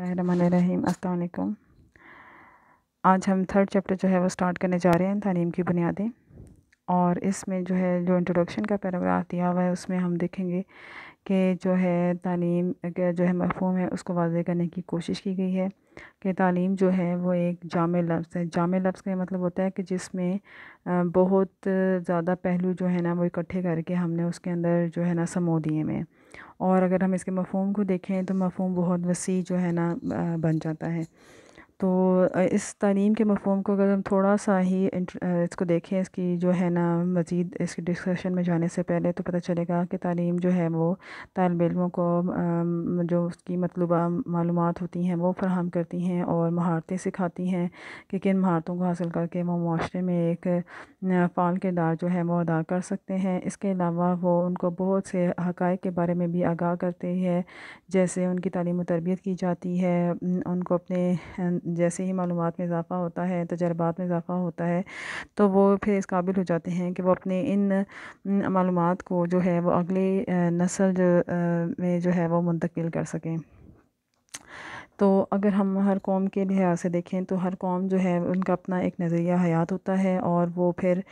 अस्सलाम आज हम थर्ड चैप्टर जो है वो स्टार्ट करने जा रहे हैं तालीम की बुनियादें और इसमें जो है जो इंट्रोडक्शन का पैराग्राफ दिया हुआ है उसमें हम देखेंगे कि जो है तालीम का जो है मफहम है उसको वाजे करने की कोशिश की गई है कि तालीम जो है वो एक जाम लफ्ज़ है जाम लफ्ज़ का मतलब होता है कि जिसमें बहुत ज़्यादा पहलू जो है ना वो इकट्ठे करके हमने उसके अंदर जो है ना समो दिए में और अगर हम इसके मफहम को देखें तो मफहम बहुत वसी जो है ना बन जाता है तो इस तालीम के मफहम को अगर हम थोड़ा सा ही इसको देखें इसकी जो है ना मज़ीद इसके डिस्कशन में जाने से पहले तो पता चलेगा कि तालीम जो है वो तालब इलमों को जो उसकी मतलूबा मालूम होती हैं वो फराहम करती हैं और महारतें सिखाती हैं कि किन महारतों को हासिल करके वो माशरे में एक फ़ाल किरदार जो है वो अदा कर सकते हैं इसके अलावा वो उनको बहुत से हक़ के बारे में भी आगाह करते हैं जैसे उनकी तालीम तरबियत की जाती है उनको अपने जैसे ही मालूम में इजाफ़ा होता है तजर्बात में इजाफ़ा होता है तो वो फिर इस काबिल हो जाते हैं कि वो अपने इन मालूम को जो है वो अगली नस्ल में जो है वो मुंतकिल कर सकें तो अगर हम हर कौम के लिहाज से देखें तो हर कौम जो है उनका अपना एक नज़रिया हयात होता है और वो फिर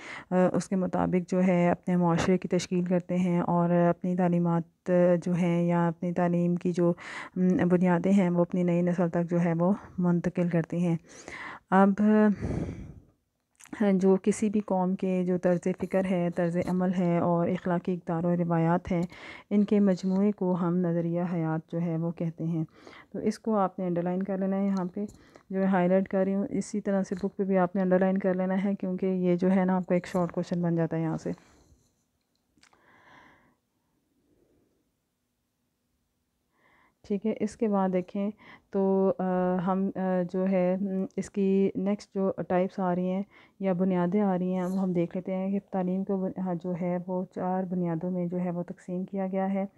उसके मुताबिक जो है अपने माशरे की तश्कील करते हैं और अपनी तालीमत जो हैं या अपनी तालीम की जो बुनियादें हैं वो अपनी नई नस्ल तक जो है वो मुंतकिल करती हैं अब जो किसी भी कौम के जो तर्ज़ फ़िक्र है तर्ज़ अमल है और अखलाक़ी इकदार और रवायात हैं इनके मजमू को हम नज़रिया हयात जो है वो कहते हैं तो इसको आपने अंडरलाइन कर लेना है यहाँ पे जो मैं हाईलाइट कर रही हूँ इसी तरह से बुक पे भी आपने अंडरलाइन कर लेना है क्योंकि ये जो है ना आपका एक शॉर्ट क्वेश्चन बन जाता है यहाँ से ठीक है इसके बाद देखें तो आ, हम आ, जो है इसकी नेक्स्ट जो टाइप्स आ रही हैं या बुनियादें आ रही हैं वो हम देख लेते हैं कि तालीम को हाँ, जो है वो चार बुनियादों में जो है वो तकसीम किया गया है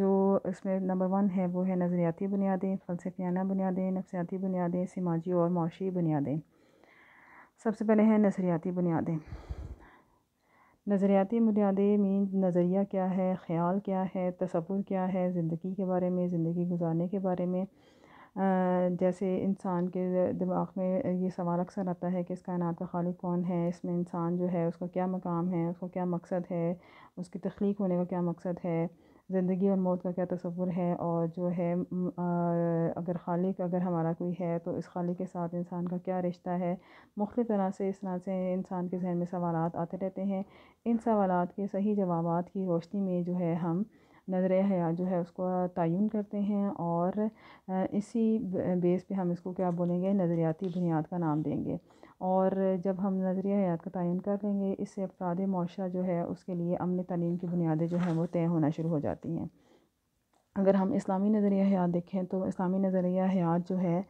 जो इसमें नंबर वन है वो है नज़रियाती बुनियादें फ़लसफियाना बुनियादें नफसियाती बुनियादें समाजी और माशी बुनियादें सबसे पहले हैं नज़रियाती बुनियादें नज़रियाती बुनियादें मीन नज़रिया क्या है ख़्याल क्या है तस्वुर क्या है ज़िंदगी के बारे में ज़िंदगी गुज़ारने के बारे में जैसे इंसान के दिमाग़ में ये सवाल अक्सर आता है कि इस कायनात का खालिक़ कौन है इसमें इंसान जो है उसका क्या मक़ाम है उसका क्या मक़सद है उसकी तख्लीक़ होने का क्या मक़सद है ज़िंदगी और मौत का क्या तस्वुर है और जो है अगर खालिक अगर हमारा कोई है तो इस खालिक के साथ इंसान का क्या रिश्ता है मुख्त तरह से इस तरह से इंसान के जहन में सवाल आते रहते हैं इन सवाल के सही जवाब की रोशनी में जो है हम नज़र हयात जो है उसको तयन करते हैं और इसी बेस पे हम इसको क्या बोलेंगे नज़रियाती बुनियाद का नाम देंगे और जब हम नज़रिया हयात का तयन कर लेंगे इससे अफराद माशरा जो है उसके लिए अमन तलीम की बुनियादें जो हैं वो तय होना शुरू हो जाती हैं अगर हम इस्लामी नज़रिया हयात देखें तो इस्लामी नज़रिया हयात जो है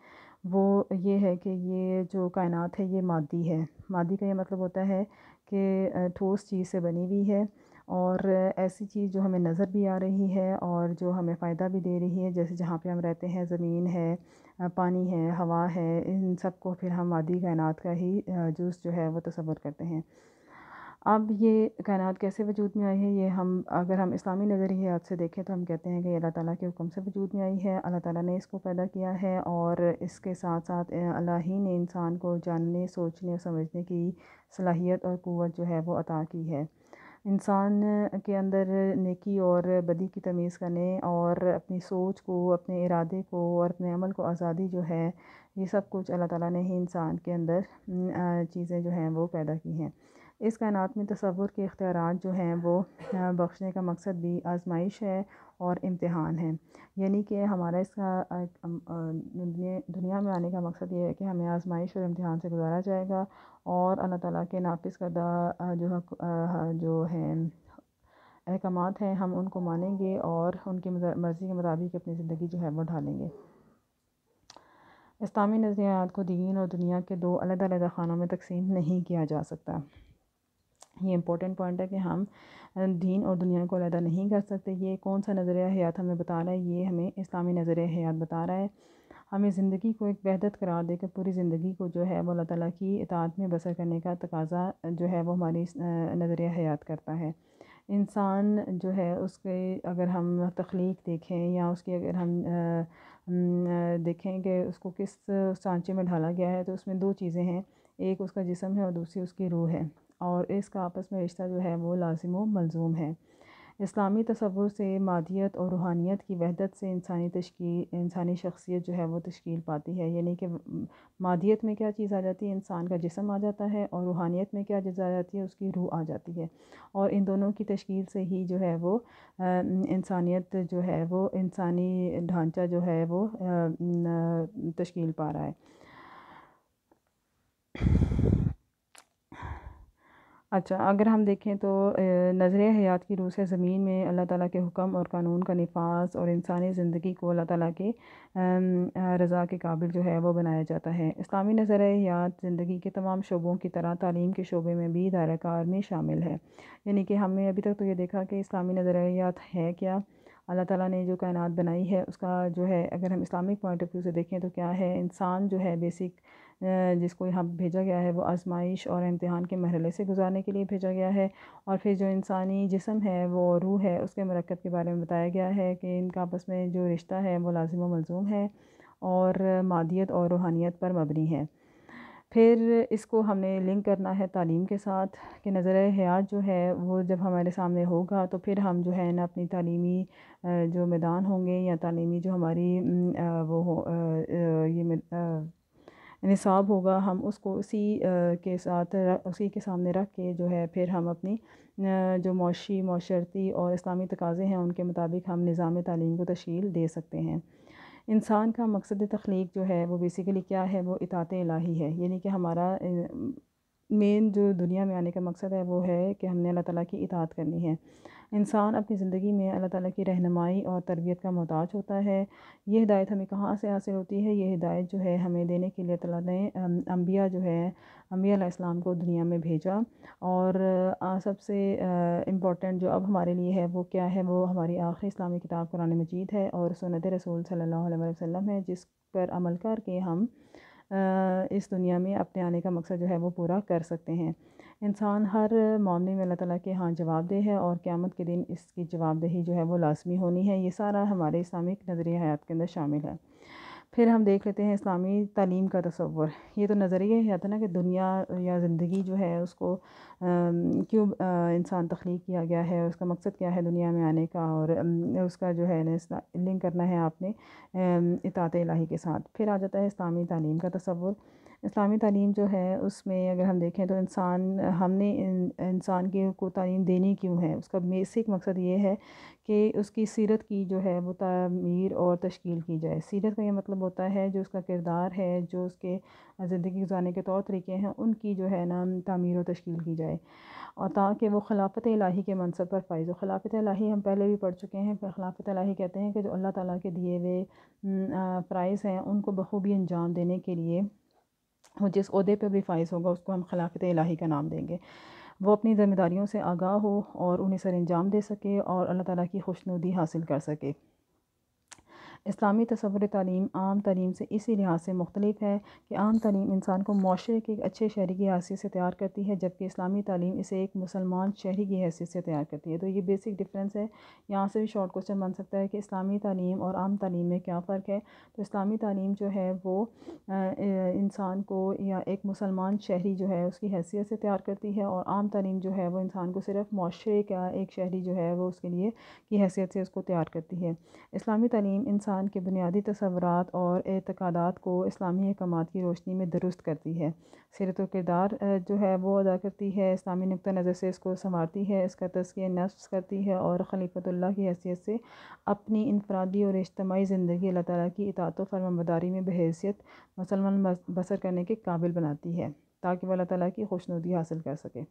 वो ये है कि ये जो कायनात है ये मादी है मादी का ये मतलब होता है कि ठोस चीज़ से बनी हुई है और ऐसी चीज़ जो हमें नज़र भी आ रही है और जो हमें फ़ायदा भी दे रही है जैसे जहाँ पे हम रहते हैं ज़मीन है पानी है हवा है इन सब को फिर हम वादी कायनात का ही जूस जो है वो तस्वर करते हैं अब ये कायनात कैसे वजूद में आई है ये हम अगर हम इस्लामी नज़रियात से देखें तो हम कहते हैं कि अल्लाह ताला के हुक्म से वजूद में आई है अल्लाह ताला ने इसको पैदा किया है और इसके साथ साथ अल्लाह ही ने इंसान को जानने सोचने और समझने की सलाहियत और क़वत जो है वो अता की है इंसान के अंदर नेकी और बदी की तमीज़ करने और अपनी सोच को अपने इरादे को और अपने अमल को आज़ादी जो है ये सब कुछ अल्लाह ताला ने ही इंसान के अंदर चीज़ें जो हैं वो पैदा की हैं इस कायनात में तस्वुर के इख्तियार जो हैं वो बख्शने का मकसद भी आजमाइश है और इम्तहान है यानी कि हमारा इसका दुनिया में आने का मकसद ये है कि हमें आजमाइश और इम्तहान से गुजारा जाएगा और अल्लाह ताला के नाफिस करदा जो जो है अहकाम हैं हम उनको मानेंगे और उनकी मर्ज़ी के मुताबिक अपनी ज़िंदगी जो है वो ढालेंगे इस्लामी नज़रियात को दीन और दुनिया के दो अलग अलग खानों में तकसीम नहीं किया जा सकता ये इंपॉर्टेंट पॉइंट है कि हम दीन और दुनिया को अलहदा नहीं कर सकते ये कौन सा नज़रिया हयात हमें बता रहा है ये हमें इस्लामी नज़रिया हयात बता रहा है हमें ज़िंदगी को एक वहदत करार देकर पूरी ज़िंदगी को जो है वो अल्लाह ताली की इतात में बसर करने का तकाजा जो है वो हमारी नज़रिया हयात करता है इंसान जो है उसके अगर हम तख्लीक देखें या उसकी अगर हम देखें कि उसको किस सांचे में ढाला गया है तो उसमें दो चीज़ें हैं एक उसका जिसम है और दूसरी उसकी रूह है और इसका आपस में रिश्ता जो है वो लाजिम व मलजूम है इस्लामी तस्वुर से मादियत और रूहानियत की वहदत से इंसानी तश्ल इंसानी शख्सियत जो है वो तश्कील पाती है यानी कि मादियत में क्या चीज़ आ जाती है इंसान का जिसम आ जाता है और रूहानियत में क्या चीज़ आ जाती है उसकी रूह आ जाती है और इन दोनों की तश्कील से ही जो है वो इंसानियत जो है वो इंसानी ढांचा जो है वो तश्कील पा रहा है अच्छा अगर हम देखें तो नज़र हयात की रूह से ज़मीन में अल्लाह ताला के हुक्म और कानून का नफाज और इंसानी ज़िंदगी को अल्लाह ताला के रज़ा के काबिल जो है वो बनाया जाता है इस्लामी नजर हयात ज़िंदगी के तमाम शोबों की तरह तालीम के शोबे में भी दायराकार में शामिल है यानी कि हमने अभी तक तो ये देखा कि इस्लामी नजर हयात है क्या अल्लाह ताला ने जो कायनात बनाई है उसका जो है अगर हम इस्लामिक पॉइंट ऑफ व्यू से देखें तो क्या है इंसान जो है बेसिक जिसको यहाँ भेजा गया है वो आजमाइश और इम्तहान के मरहले से गुजारने के लिए भेजा गया है और फिर जो इंसानी जिसम है वो रूह है उसके मरकब के बारे में बताया गया है कि इनका आपस में जो रिश्ता है वो लाजिम व मलजूम है और मादियत और रूहानियत पर मबनी है फिर इसको हमने लिंक करना है तालीम के साथ कि नज़र हयात जो है वो जब हमारे सामने होगा तो फिर हम जो है ना अपनी तालीमी जो मैदान होंगे या तालीमी जो हमारी वो हो ये निसाब होगा हम उसको उसी के साथ उसी के सामने रख के जो है फिर हम अपनी जो मौशी माशरती और इस्लामी तकाज़े हैं उनके मुताबिक हम निज़ाम तालीम को तशील दे सकते हैं इंसान का मकसद तख्लीक जो है वो बेसिकली क्या है वो इतात इलाही है यानी कि हमारा मेन जो दुनिया में आने का मकसद है वो है कि हमने अल्लाह ताला की इतात करनी है इंसान अपनी ज़िंदगी में अल्लाह ताला की रहनुमाई और तरबियत का मोहताज होता है ये हिदायत हमें कहाँ से हासिल होती है ये हिदायत जो है हमें देने के लिए तला ने अम्बिया जो है अम्बिया इस्लाम को दुनिया में भेजा और सबसे इम्पोर्टेंट जो अब हमारे लिए है वो क्या है वो हमारी आखिरी इस्लामी किताब कुरान मजीद है और सुनत रसूल सल्लल्लाहु अलैहि वसल्लम है जिस पर अमल करके हम इस दुनिया में अपने आने का मकसद जो है वो पूरा कर सकते हैं इंसान हर मामले में अल्लाह ताला के हाँ जवाबदेह है और क़्यामत के दिन इसकी जवाबदेही जो है वो लाजमी होनी है ये सारा हमारे इस्लामिक नज़रिया हयात के अंदर शामिल है फिर हम देख लेते हैं इस्लामी तालीम का तस्वर ये तो नज़रिया ही आता ना कि दुनिया या ज़िंदगी जो है उसको क्यों इंसान तख्लीक किया गया है उसका मकसद क्या है दुनिया में आने का और उसका जो है ना लिंक करना है आपने इतात इलाही के साथ फिर आ जाता है इस्लामी तालीम का तस्वर इस्लामी तालीम जो है उसमें अगर हम देखें तो इंसान हमने इंसान के को तालीम देनी क्यों है उसका बेसिक मकसद ये है कि उसकी सीरत की जो है वो तमीर और तश्कील की जाए सीरत का ये मतलब होता है जो उसका किरदार है जो उसके ज़िंदगी गुजारने के तौर तरीके हैं उनकी जो है ना तमीर और तश्कील की जाए और ताकि वो खिलाफत इलाही के मनसब पर फाइज हो खिलाफत इलाही हम पहले भी पढ़ चुके हैं खिलाफत इलाही कहते हैं कि जो अल्लाह ताला के दिए हुए प्राइज़ हैं उनको बखूबी अंजाम देने के लिए वो जिस अहदे पर भी फाइज होगा उसको हम खिलाफत इलाही का नाम देंगे वो अपनी ज़िम्मेदारियों से आगाह हो और उन्हें सर अंजाम दे सके और अल्लाह ताला की खुशनुदी हासिल कर सके इस्लामी तस्वर तालीम आम तालीम से इसी लिहाज से मुख्तलिफ है कि आम तालीम इंसान को माशरे के एक अच्छे शहरी की हैसियत से तैयार करती है जबकि इस्लामी तालीम इसे एक मुसलमान शहरी की हैसियत से तैयार करती है तो ये बेसिक डिफरेंस है यहाँ से भी शॉर्ट क्वेश्चन बन सकता है कि इस्लामी तलीम और आम तलीम में क्या फ़र्क है तो इस्लामी तालीम जो है वो इंसान को या एक मुसलमान शहरी जो है उसकी हैसियत से तैयार करती है और आम तालीम जो है वो इंसान को सिर्फ माशरे का एक शहरी जो है वो उसके लिए की हैसियत से उसको तैयार करती है इस्लामी तलीम इंसान इंसान के बुनियादी तस्वरत और अतकदात को इस्लामी अहकाम की रोशनी में दुरुस्त करती है सरत व किरदार जो है वो अदा करती है इस्लामी नुक़ नज़र से इसको संवारती है इसका तस्किया नफ्स करती है और खलीफतुल्ला की हैसियत से अपनी इनफरादी और इज्तमाही ज़िंदगी अल्लाह ताली की इतात फरमबदारी में बहसीत मुसलमान बसर करने के काबिल बनाती है ताकि वह अल्लाह ताली की खुशनुदी हासिल कर सके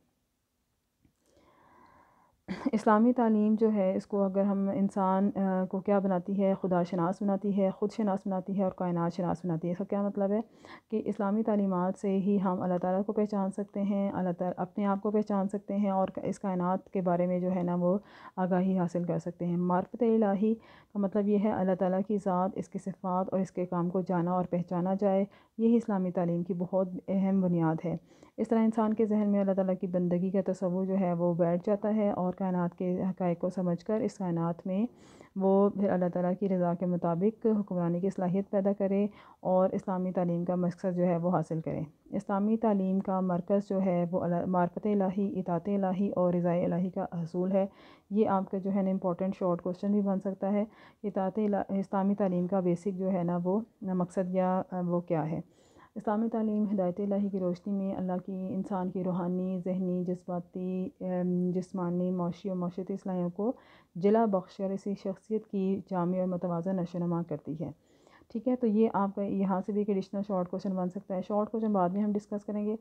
इस्लामी तालीम जो है इसको अगर हम इंसान को क्या बनाती है खुदा शनास बनाती है ख़ुद शनास बनाती है और कायनात शनास बनाती है इसका क्या मतलब है कि इस्लामी तालीमत से ही हम अल्लाह ताला को पहचान सकते हैं अल्लाह ताला अपने आप को पहचान सकते हैं और इस कायनात के बारे में जो है ना वो आगाही हासिल कर सकते हैं मार्फत इलाही का मतलब ये है अल्लाह ताली की ज़ात इसके सिफात और इसके काम को जाना और पहचाना जाए यही इस्लामी तालीम की बहुत अहम बुनियाद है इस तरह इंसान के जहन में अल्लाह ताली की बंदगी का तस्वूर जो है वो बैठ जाता है और कायनात के हक़ को समझ कर इस कायनात में वो फिर अल्लाह ताली की रज़ा के मुताबिक हुक्मरानी की सलाहियत पैदा करे और इस्लामी तालीम का मकसद जो है वो हासिल करें इस्लामी तालीम का मरकज़ जो है वो मार्फत लाही इतात लाही और रज़ा लाही का हसूल है ये आपका जो है ना इंपॉर्टेंट शॉर्ट क्वेश्चन भी बन सकता है इतात इस्लामी तालीम का बेसिक जो है ना वो मकसद या वो क्या है इस्लामी तलीम हदायत लाही की रोशनी में अल्लाह की इंसान की रूहानी जहनी जज्बाती जिसमानी माशी और माशरती असलाहियों को जिला बख्श और इसी शख्सियत की जाम और मतवाज़ा नशोनमा करती है ठीक है तो ये आप यहाँ से भी एक एडिशनल शॉर्ट क्वेश्चन बन सकता है शॉर्ट क्वेश्चन बाद में हम डिस्कस करेंगे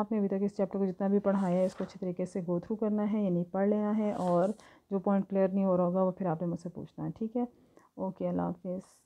आपने अभी तक इस चैप्टर को जितना भी पढ़ाया है इसको अच्छे तरीके से गो थ्रू करना है यानी पढ़ लेना है और जो पॉइंट क्लियर नहीं हो रहा होगा वो फिर आपने मुझसे पूछना है ठीक है ओके अल्लाह हाफिज़